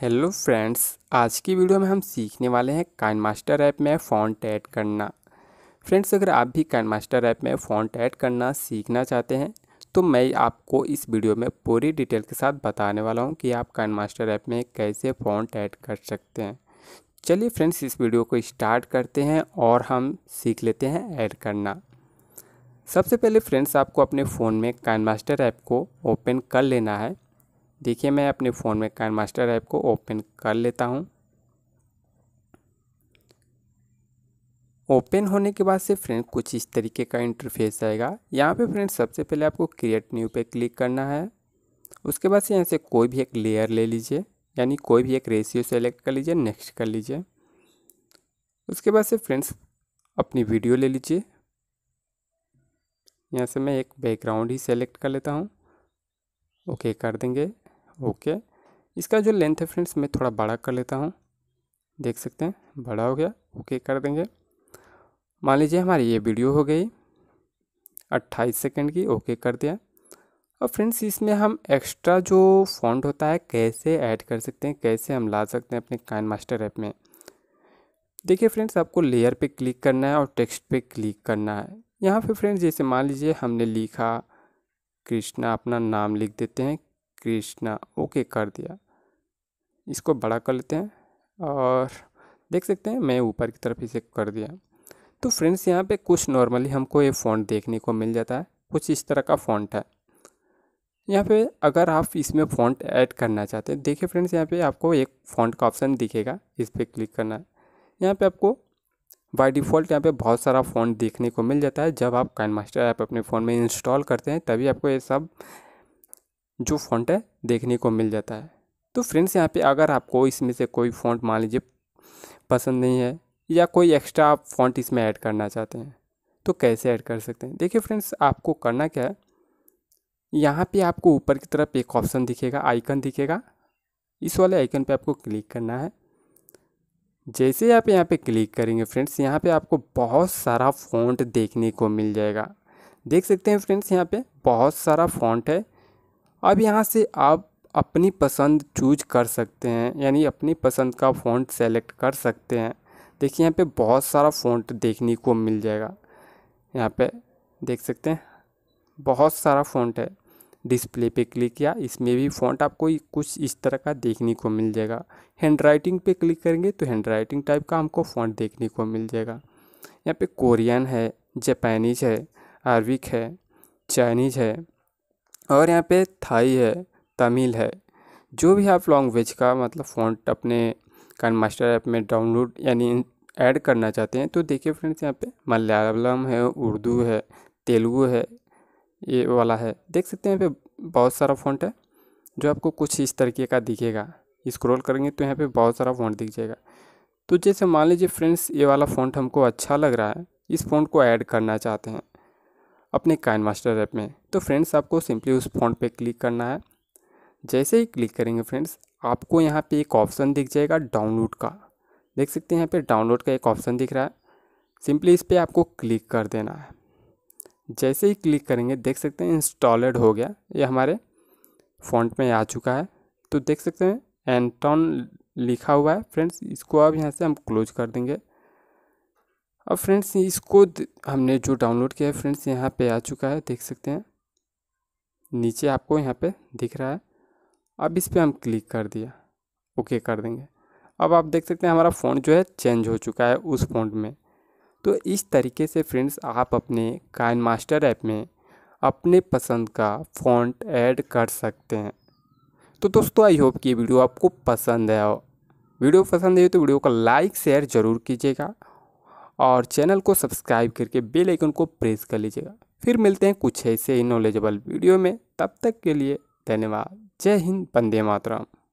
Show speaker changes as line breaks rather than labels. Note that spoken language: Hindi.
हेलो फ्रेंड्स आज की वीडियो में हम सीखने वाले हैं काइन मास्टर ऐप में फ़ॉन्ट ऐड करना फ्रेंड्स अगर आप भी काइन मास्टर ऐप में फ़ॉन्ट ऐड करना सीखना चाहते हैं तो मैं आपको इस वीडियो में पूरी डिटेल के साथ बताने वाला हूं कि आप काइन मास्टर ऐप में कैसे फ़ॉन्ट ऐड कर सकते हैं चलिए फ्रेंड्स इस वीडियो को स्टार्ट करते हैं और हम सीख लेते हैं ऐड करना सबसे पहले फ्रेंड्स आपको अपने फ़ोन में काइन मास्टर ऐप को ओपन कर लेना है देखिए मैं अपने फ़ोन में कैन मास्टर ऐप को ओपन कर लेता हूँ ओपन होने के बाद से फ्रेंड कुछ इस तरीके का इंटरफेस आएगा यहाँ पे फ्रेंड सबसे पहले आपको क्रिएट न्यू पे क्लिक करना है उसके बाद से यहाँ से कोई भी एक लेयर ले लीजिए यानी कोई भी एक रेशियो सेलेक्ट कर लीजिए नेक्स्ट कर लीजिए उसके बाद से फ्रेंड्स अपनी वीडियो ले लीजिए यहाँ से मैं एक बैकग्राउंड ही सेलेक्ट कर लेता हूँ ओके कर देंगे ओके इसका जो लेंथ है फ्रेंड्स मैं थोड़ा बड़ा कर लेता हूँ देख सकते हैं बड़ा हो गया ओके कर देंगे मान लीजिए हमारी ये वीडियो हो गई 28 सेकंड की ओके कर दिया और फ्रेंड्स इसमें हम एक्स्ट्रा जो फॉन्ट होता है कैसे ऐड कर सकते हैं कैसे हम ला सकते हैं अपने काइन मास्टर ऐप में देखिए फ्रेंड्स आपको लेयर पे क्लिक करना है और टेक्स्ट पे क्लिक करना है यहाँ पे फ्रेंड्स जैसे मान लीजिए हमने लिखा कृष्णा अपना नाम लिख देते हैं कृष्णा ओके कर दिया इसको बड़ा कर लेते हैं और देख सकते हैं मैं ऊपर की तरफ इसे कर दिया तो फ्रेंड्स यहाँ पे कुछ नॉर्मली हमको ये फ़ॉन्ट देखने को मिल जाता है कुछ इस तरह का फ़ॉन्ट है यहाँ पे अगर आप इसमें फ़ॉन्ट ऐड करना चाहते हैं देखिए फ्रेंड्स यहाँ पे आपको एक फ़ॉन्ट का ऑप्शन दिखेगा इस पर क्लिक करना है यहाँ पे आपको बाय डिफ़ॉल्ट यहाँ पे बहुत सारा फ़ॉन्ट देखने को मिल जाता है जब आप काइन मास्टर ऐप अपने फ़ोन में इंस्टॉल करते हैं तभी आपको ये सब जो फॉन्ट है देखने को मिल जाता है तो फ्रेंड्स यहाँ पे अगर आपको इसमें से कोई फॉन्ट मान लीजिए पसंद नहीं है या कोई एक्स्ट्रा आप फॉन्ट इसमें ऐड करना चाहते हैं तो कैसे ऐड कर सकते हैं देखिए फ्रेंड्स आपको करना क्या है यहाँ पे आपको ऊपर की तरफ एक ऑप्शन दिखेगा आइकन दिखेगा इस वाले आइकन पे आपको क्लिक करना है जैसे आप यहाँ पे क्लिक करेंगे फ्रेंड्स यहाँ पे आपको बहुत सारा फॉन्ट देखने को मिल जाएगा देख सकते हैं फ्रेंड्स यहाँ पे बहुत सारा फॉन्ट है अब यहाँ से आप अपनी पसंद चूज कर सकते हैं यानी अपनी पसंद का फ़ॉन्ट सेलेक्ट कर सकते हैं देखिए यहाँ पे बहुत सारा फ़ॉन्ट देखने को मिल जाएगा यहाँ पे देख सकते हैं बहुत सारा फ़ॉन्ट है डिस्प्ले पे क्लिक किया इसमें भी फ़ॉन्ट आपको कुछ इस तरह का देखने को मिल जाएगा हैंड राइटिंग पे क्लिक करेंगे तो हैंड राइटिंग टाइप का हमको फ़ॉन्ट देखने को मिल जाएगा यहाँ पे कोरियन है जापानीज है अरबिक है चाइनीज है और यहाँ पे थाई है तमिल है जो भी आप लैंग्वेज का मतलब फ़ॉन्ट अपने कान मास्टर ऐप में डाउनलोड यानी ऐड करना चाहते हैं तो देखिए फ्रेंड्स यहाँ पे मलयालम है उर्दू है तेलुगु है ये वाला है देख सकते हैं यहाँ पे बहुत सारा फ़ॉन्ट है जो आपको कुछ इस तरीके का दिखेगा स्क्रॉल करेंगे तो यहाँ पे बहुत सारा फ़ॉन्ट दिख जाएगा तो जैसे मान लीजिए फ्रेंड्स ये वाला फ़ॉन्ट हमको अच्छा लग रहा है इस फ़ॉन्ट को ऐड करना चाहते हैं अपने काइन मास्टर ऐप में तो फ्रेंड्स आपको सिंपली उस फोन पे क्लिक करना है जैसे ही क्लिक करेंगे फ्रेंड्स आपको यहाँ पे एक ऑप्शन दिख जाएगा डाउनलोड का देख सकते हैं यहाँ पे डाउनलोड का एक ऑप्शन दिख रहा है सिंपली इस पर आपको क्लिक कर देना है जैसे ही क्लिक करेंगे देख सकते हैं इंस्टॉलेड हो गया ये हमारे फॉन्ट में आ चुका है तो देख सकते हैं एंटॉन लिखा हुआ है फ्रेंड्स इसको अब यहाँ से हम क्लोज कर देंगे अब फ्रेंड्स इसको हमने जो डाउनलोड किया है फ्रेंड्स यहाँ पे आ चुका है देख सकते हैं नीचे आपको यहाँ पे दिख रहा है अब इस पर हम क्लिक कर दिया ओके कर देंगे अब आप देख सकते हैं हमारा फोन जो है चेंज हो चुका है उस फोन में तो इस तरीके से फ्रेंड्स आप अपने काइन मास्टर ऐप में अपने पसंद का फ़ॉन्ट ऐड कर सकते हैं तो दोस्तों आई होप कि वीडियो आपको पसंद है वीडियो पसंद है तो वीडियो को लाइक शेयर ज़रूर कीजिएगा और चैनल को सब्सक्राइब करके बेल आइकन को प्रेस कर लीजिएगा फिर मिलते हैं कुछ ऐसे ही नॉलेजेबल वीडियो में तब तक के लिए धन्यवाद जय हिंद वंदे मातरम